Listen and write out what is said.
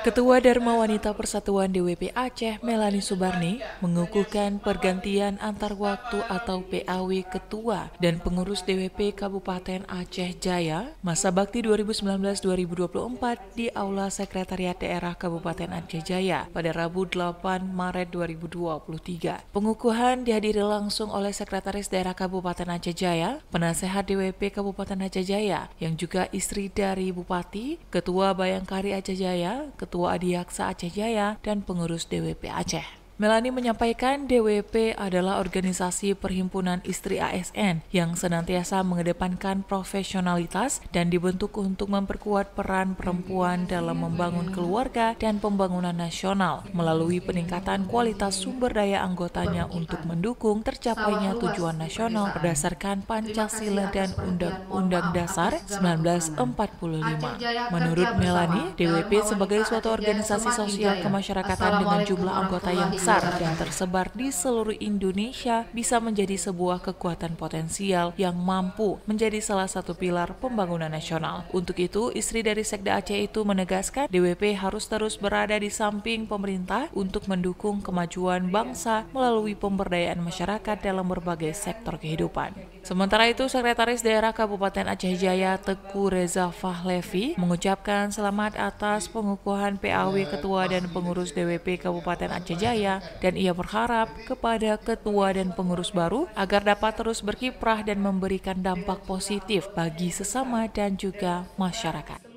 Ketua Dharma Wanita Persatuan DWP Aceh, Melani Subarni, mengukuhkan pergantian antar waktu atau PAW Ketua dan Pengurus DWP Kabupaten Aceh Jaya masa bakti 2019-2024 di Aula Sekretariat Daerah Kabupaten Aceh Jaya pada Rabu 8 Maret 2023. Pengukuhan dihadiri langsung oleh Sekretaris Daerah Kabupaten Aceh Jaya, Penasehat DWP Kabupaten Aceh Jaya, yang juga istri dari Bupati, Ketua Bayangkari Aceh Jaya, Ketua Ketua Adiaksa Aceh Jaya dan pengurus DWP Aceh. Melani menyampaikan DWP adalah organisasi perhimpunan istri ASN yang senantiasa mengedepankan profesionalitas dan dibentuk untuk memperkuat peran perempuan dalam membangun keluarga dan pembangunan nasional melalui peningkatan kualitas sumber daya anggotanya untuk mendukung tercapainya tujuan nasional berdasarkan Pancasila dan Undang-Undang Dasar 1945. Menurut Melani, DWP sebagai suatu organisasi sosial kemasyarakatan dengan jumlah anggota yang besar besar yang tersebar di seluruh Indonesia bisa menjadi sebuah kekuatan potensial yang mampu menjadi salah satu pilar pembangunan nasional. Untuk itu, istri dari Sekda Aceh itu menegaskan DWP harus terus berada di samping pemerintah untuk mendukung kemajuan bangsa melalui pemberdayaan masyarakat dalam berbagai sektor kehidupan. Sementara itu, Sekretaris Daerah Kabupaten Aceh Jaya Teguh Reza Fahlevi mengucapkan selamat atas pengukuhan PAW Ketua dan Pengurus DWP Kabupaten Aceh Jaya dan ia berharap kepada ketua dan pengurus baru agar dapat terus berkiprah dan memberikan dampak positif bagi sesama dan juga masyarakat.